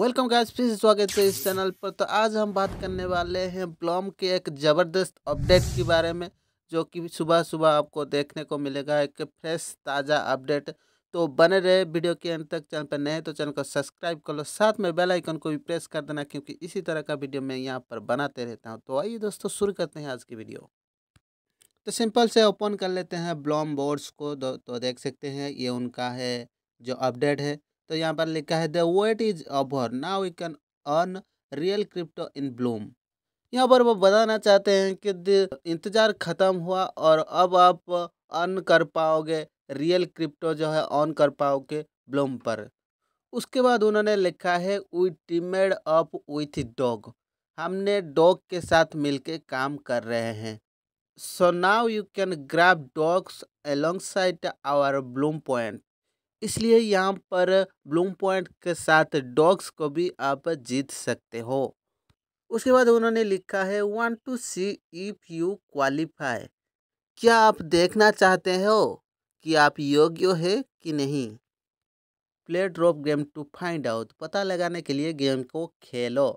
welcome guys फिर स्वागत है इस चैनल पर तो आज हम बात करने वाले हैं ब्लॉम के एक ज़बरदस्त अपडेट के बारे में जो कि सुबह सुबह आपको देखने को मिलेगा एक फ्रेश ताज़ा अपडेट तो बने रहे वीडियो के अंत तक चैनल पर नए तो चैनल को सब्सक्राइब कर लो साथ में बेल आइकन को भी प्रेस कर देना क्योंकि इसी तरह का वीडियो मैं यहाँ पर बनाते रहता हूँ तो आइए दोस्तों शुरू करते हैं आज की वीडियो तो सिंपल से ओपन कर लेते हैं ब्लॉम बोर्ड्स को तो देख सकते हैं ये उनका है जो अपडेट है तो यहाँ पर लिखा है the wait is over now we can earn real crypto in Blum यहाँ पर वो बताना चाहते हैं कि इंतज़ार ख़त्म हुआ और अब आप अर्न कर पाओगे रियल क्रिप्टो जो है ऑन कर पाओगे ब्लूम पर उसके बाद उन्होंने लिखा है we teamed up with dog हमने डॉग के साथ मिलके काम कर रहे हैं so now you can grab dogs alongside our Blum points इसलिए यहाँ पर ब्लूम पॉइंट के साथ डॉग्स को भी आप जीत सकते हो उसके बाद उन्होंने लिखा है want to see if you qualify क्या आप देखना चाहते हो कि आप योग्य है कि नहीं play drop game to find out पता लगाने के लिए गेम को खेलो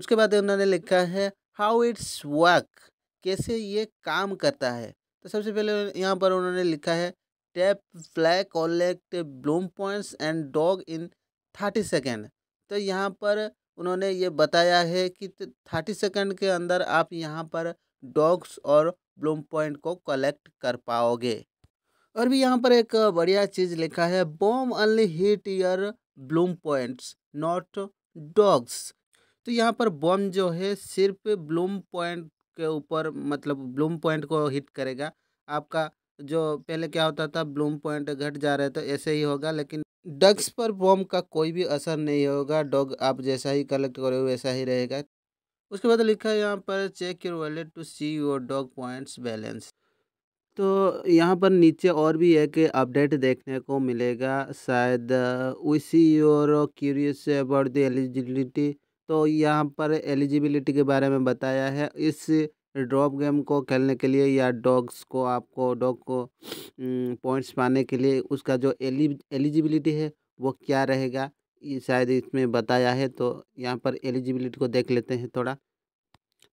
उसके बाद उन्होंने लिखा है हाउ इट्स वर्क कैसे ये काम करता है तो सबसे पहले यहाँ पर उन्होंने लिखा है tap flag collect Blum points and dog in thirty second तो यहाँ पर उन्होंने ये बताया है कि थर्टी सेकेंड के अंदर आप यहाँ पर डॉग्स और ब्लूम पॉइंट को कलेक्ट कर पाओगे और भी यहाँ पर एक बढ़िया चीज़ लिखा है bomb only hit your Blum points not dogs तो यहाँ पर बॉम जो है सिर्फ ब्लूम पॉइंट के ऊपर मतलब ब्लूम पॉइंट को हिट करेगा आपका जो पहले क्या होता था ब्लूम पॉइंट घट जा रहे तो ऐसे ही होगा लेकिन डग्स पर बॉम का कोई भी असर नहीं होगा डॉग आप जैसा ही कलेक्ट करोगे वैसा ही रहेगा उसके बाद लिखा है यहाँ पर check your wallet to see your dog points balance तो यहाँ पर नीचे और भी एक अपडेट देखने को मिलेगा शायद we see you're curious about the eligibility तो यहाँ पर एलिजिबिलिटी के बारे में बताया है इस ड्रॉप गेम को खेलने के लिए या डॉग्स को आपको डॉग को पॉइंट्स पाने के लिए उसका जो एलि एलिजिबिलिटी है वो क्या रहेगा ये शायद इसमें बताया है तो यहाँ पर एलिजिबिलिटी को देख लेते हैं थोड़ा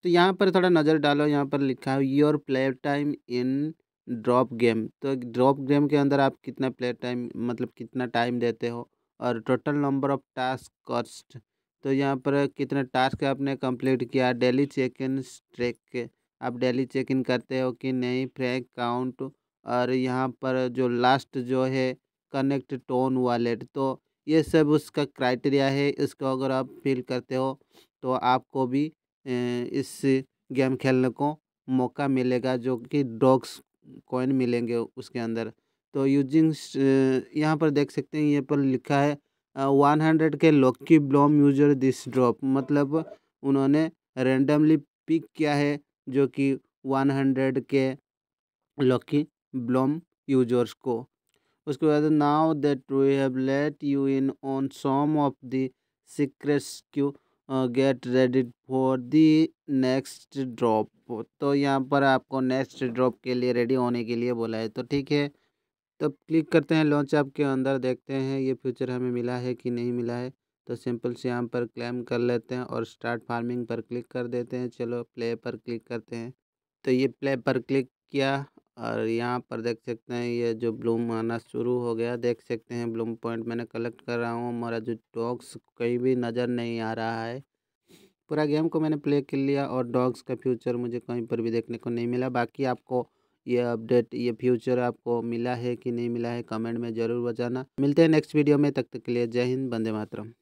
तो यहाँ पर थोड़ा नज़र डालो यहाँ पर लिखा है your play time in drop game तो ड्रॉप गेम के अंदर आप कितना प्ले टाइम मतलब कितना टाइम देते हो और total number of task cost तो यहाँ पर कितने टास्क आपने कंप्लीट किया डेली चेक इन ट्रैक आप डेली चेक इन करते हो कि नहीं फ्रैक काउंट और यहाँ पर जो लास्ट जो है कनेक्ट टोन वॉलेट तो ये सब उसका क्राइटेरिया है इसको अगर आप फिल करते हो तो आपको भी इस गेम खेलने को मौका मिलेगा जो कि डॉग्स कॉइन मिलेंगे उसके अंदर तो यूजिंग यहाँ पर देख सकते हैं ये पर लिखा है वन हंड्रेड के lucky Blum user this drop मतलब उन्होंने रेंडमली पिक किया है जो कि वन हंड्रेड के लक्की ब्लॉम यूजर्स को उसके बाद now that we have let you in on some of the secrets क्यू get ready for the next drop तो यहाँ पर आपको नेक्स्ट ड्रॉप के लिए रेडी होने के लिए बोला है तो ठीक है तब क्लिक करते हैं लॉन्च ऐप के अंदर देखते हैं ये फ्यूचर हमें मिला है कि नहीं मिला है तो सिंपल से यहाँ पर क्लेम कर लेते हैं और स्टार्ट फार्मिंग पर क्लिक कर देते हैं चलो प्ले पर क्लिक करते हैं तो ये प्ले पर क्लिक किया और यहाँ पर देख सकते हैं ये जो ब्लूम आना शुरू हो गया देख सकते हैं ब्लूम पॉइंट मैंने कलेक्ट कर रहा हूँ हमारा जो डॉग्स कहीं भी नज़र नहीं आ रहा है पूरा गेम को मैंने प्ले कर लिया और डॉग्स का फ्यूचर मुझे कहीं पर भी देखने को नहीं मिला बाकी आपको ये अपडेट ये फ्यूचर आपको मिला है कि नहीं मिला है कमेंट में ज़रूर बताना मिलते हैं नेक्स्ट वीडियो में तक तक के लिए जय हिंद बंदे मातरम